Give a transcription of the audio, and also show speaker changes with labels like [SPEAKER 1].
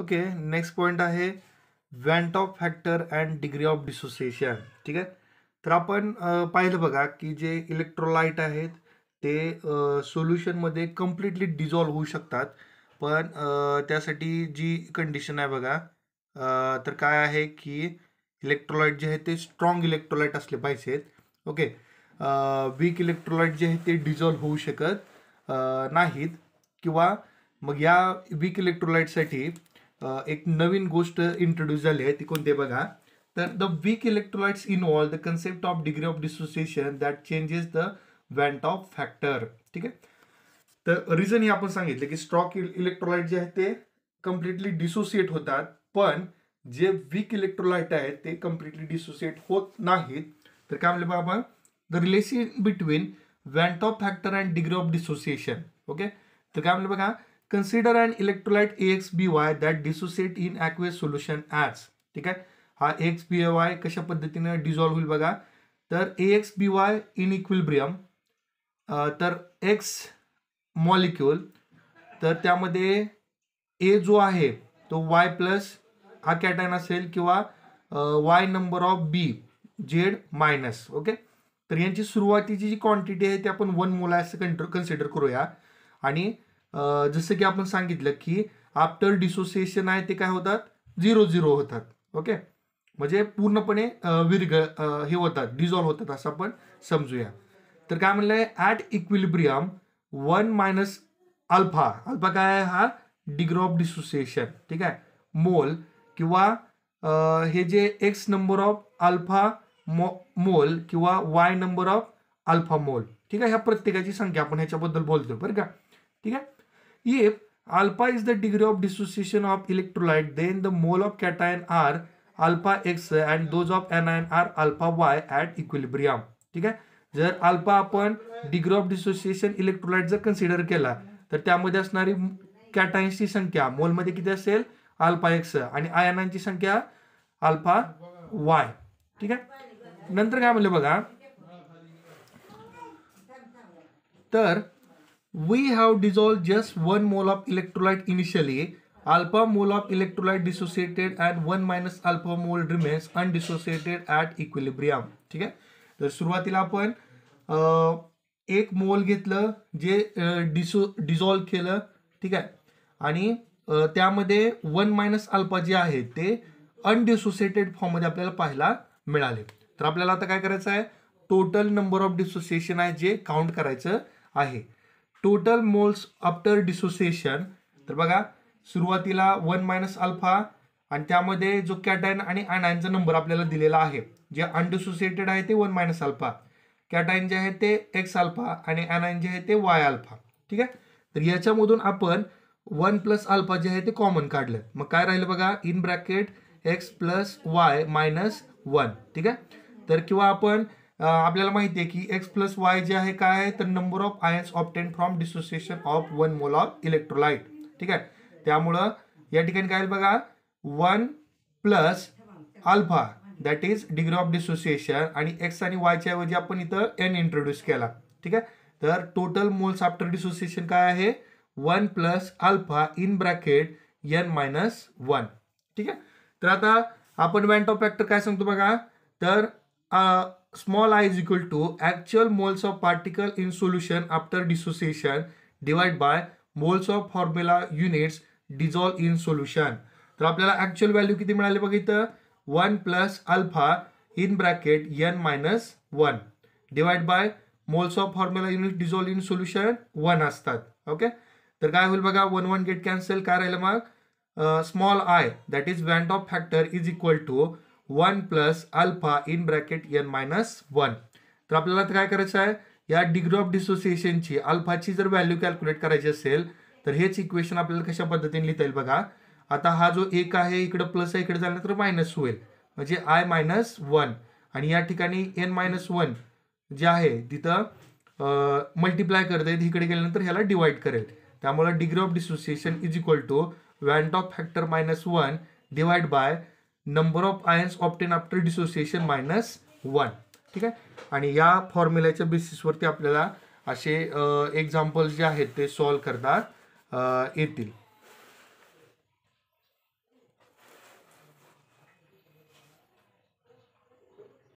[SPEAKER 1] Okay next point आहे van't Hoff factor and degree of dissociation ठीक आहे तर आपण पाहिलं बघा की जे इलेक्ट्रोलाइट आहेत ते सोल्युशनमध्ये कम्प्लिटली डिझॉल्व होऊ शकतात पण त्यासाठी जी कंडिशन आहे बघा तर काय आहे की इलेक्ट्रोलाइट जे आहे ते स्ट्रॉंग इलेक्ट्रोलाइट असले पाहिजेत ओके वीक इलेक्ट्रोलाइट जे आहे ते डिझॉल्व होऊ शकत नाहीत किंवा मग या वीक इलेक्ट्रोलाइटसाठी एक नवीन गोष्ट इंट्रोड्यूस झाली आहे ती कोणते बघा तर the weak electrolytes in all the concept of degree of dissociation that changes the van't Hoff factor ठीक आहे तर रिझन हे आपण सांगितलं की स्ट्रॉक इलेक्ट्रोलाइट e- जे आहे ते कम्प्लिटली डिसोसिएट होतात पण जे वीक इलेक्ट्रोलाइट आहेत ते कम्प्लिटली डिसोसिएट होत नाहीत तर काय म्हणलं बाबा the relation between van't Hoff factor and degree of dissociation okay तर काय म्हणलं बघा consider and electrolyte A X B Y that dissociate in aqueous solution as ठीक आहे हा एक्स बी वाय कशा पद्धतीनं डिझॉल्व्ह होईल बघा तर A X B Y in equilibrium तर एक्स मॉलिक्युल तर त्यामध्ये ए जो आहे तो वाय प्लस हा कॅटायन असेल किंवा Y number of B Z minus okay तर यांची सुरुवातीची जी क्वांटिटी आहे ती आपण वन मोला असं कंट्रो कन्सिडर करूया आणि जसं की आपण सांगितलं की आफ्टर डिसोसिएशन आहे ते काय होतात झिरो झिरो होतात ओके म्हणजे पूर्णपणे विरघळ हे होतात डिझॉल्व्ह होतात असं आपण समजूया तर काय म्हणलं आहे at equilibrium one minus alpha alpha काय आहे हा डिग्री ऑफ डिसोसिएशन ठीक आहे मोल किंवा हे जे एक्स नंबर ऑफ अल्फा मो मोल किंवा वाय नंबर ऑफ अल्फा मोल ठीक आहे ह्या प्रत्येकाची संख्या आपण ह्याच्याबद्दल बोलतो बरं का ठीक आहे If alpha is the degree of dissociation of electrolyte, then the mole of cation are alpha x and those of anion are alpha y at equilibrium. ठीक आहे जर अल्फा आपण डिग्री ऑफ डिसोसिएशन इलेक्ट्रोलाइट जर consider केला तर त्यामध्ये असणारी कॅटायन्सची संख्या मोलमध्ये किती असेल अल्फा एक्स आणि आयनांची संख्या अल्फा वाय ठीक आहे नंतर काय म्हणलं बघा तर we have dissolved just one mole of electrolyte initially. Alpha mole of electrolyte dissociated and 1 minus alpha mole remains undissociated at equilibrium. ठीक आहे तर सुरुवातीला आपण एक मोल घेतलं जे डिसो डिझॉल्व केलं ठीक आहे आणि त्यामध्ये वन मायनस अल्फा जे आहे ते अनडिसोसिएटेड फॉर्ममध्ये आपल्याला पाहायला मिळाले तर आपल्याला आता काय करायचं आहे टोटल नंबर ऑफ डिसोसिएशन आहे जे काउंट करायचं आहे टोटल मोल्स आफ्टर डिसोसिएशन तर बघा सुरुवातीला वन मायनस अल्फा आणि त्यामध्ये जो कॅटायन आणि अनायनचा नंबर आपल्याला दिलेला आहे जे अनडिसोसिएटेड आहे ते वन मायनस अल्फा कॅटायन जे आहे ते एक्स अल्फा आणि अनायन जे आहे ते वाय अल्फा ठीक आहे तर याच्यामधून आपण वन प्लस अल्फा जे आहे ते कॉमन काढलं मग काय राहिलं बघा in bracket X plus Y minus one ठीक आहे तर किंवा आपण आपल्याला माहिती आहे की एक्स प्लस वाय जे आहे काय आहे तर number of ions obtained from dissociation of one mole of electrolyte ठीक आहे त्यामुळं या ठिकाणी काय बघा one plus alpha that is degree of dissociation आणि एक्स आणि वायच्या ऐवजी आपण इथं एन इंट्रोड्यूस केला ठीक आहे तर टोटल मोल्स आफ्टर डिसोसिएशन काय आहे one plus alpha in bracket N minus one ठीक आहे तर आता आपण ऑफ फॅक्टर काय सांगतो बघा तर small I is equal to actual moles of particle in solution after dissociation divide by moles of formula units dissolve in solution तर आपल्याला ॲक्च्युअल व्हॅल्यू किती मिळाले बघ इथं one plus alpha in bracket N minus one divide by moles of formula unit dissolve in solution one असतात okay तर काय होईल बघा वन वन गेट कॅन्सल काय राहिलं मग small I that is van't Hoff factor is equal to one plus alpha in bracket N minus one तर आपल्याला काय करायचं आहे या डिग्री ऑफ डिसोसिएशनची अल्फाची जर व्हॅल्यू कॅल्क्युलेट करायची असेल तर हेच इक्वेशन आपल्याला कशा पद्धतीने लिहिता येईल बघा आता हा जो एक आहे इकडं प्लस आहे इकडे तर मायनस होईल म्हणजे आय मायनस वन आणि या ठिकाणी एन मायनस वन जे आहे तिथं मल्टिप्लाय करते येईल इकडे गेल्यानंतर ह्याला डिवाईड करेल त्यामुळे degree of dissociation is equal to van't Hoff factor minus one divide by number of ions obtained after dissociation minus one ठीक आहे आणि या फॉर्म्युल्याच्या बेसिसवरती आपल्याला असे एक्झाम्पल्स जे आहेत ते सॉल्व करता येतील